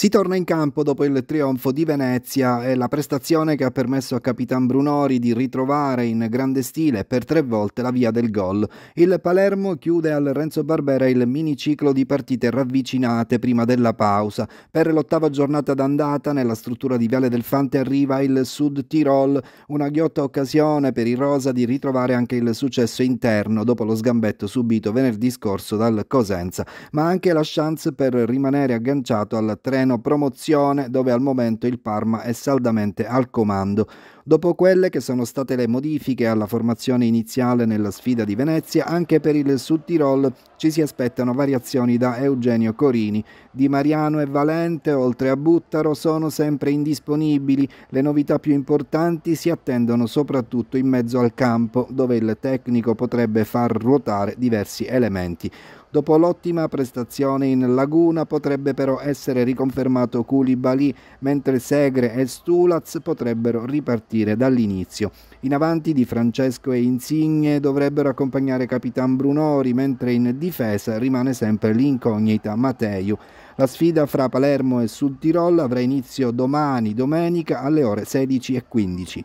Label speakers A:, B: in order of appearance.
A: Si torna in campo dopo il trionfo di Venezia e la prestazione che ha permesso a Capitan Brunori di ritrovare in grande stile per tre volte la via del gol. Il Palermo chiude al Renzo Barbera il miniciclo di partite ravvicinate prima della pausa. Per l'ottava giornata d'andata nella struttura di Viale del Fante arriva il Sud Tirol, una ghiotta occasione per il Rosa di ritrovare anche il successo interno dopo lo sgambetto subito venerdì scorso dal Cosenza, ma anche la chance per rimanere agganciato al treno pieno promozione dove al momento il Parma è saldamente al comando. Dopo quelle che sono state le modifiche alla formazione iniziale nella sfida di Venezia, anche per il Sud Tirol ci si aspettano variazioni da Eugenio Corini. Di Mariano e Valente, oltre a Buttaro, sono sempre indisponibili. Le novità più importanti si attendono soprattutto in mezzo al campo, dove il tecnico potrebbe far ruotare diversi elementi. Dopo l'ottima prestazione in Laguna potrebbe però essere riconfermato Koulibaly, mentre Segre e Stulaz potrebbero ripartire dall'inizio. In avanti Di Francesco e Insigne dovrebbero accompagnare Capitan Brunori, mentre in difesa rimane sempre l'incognita Mateiu. La sfida fra Palermo e Sud Tirol avrà inizio domani, domenica, alle ore 16.15.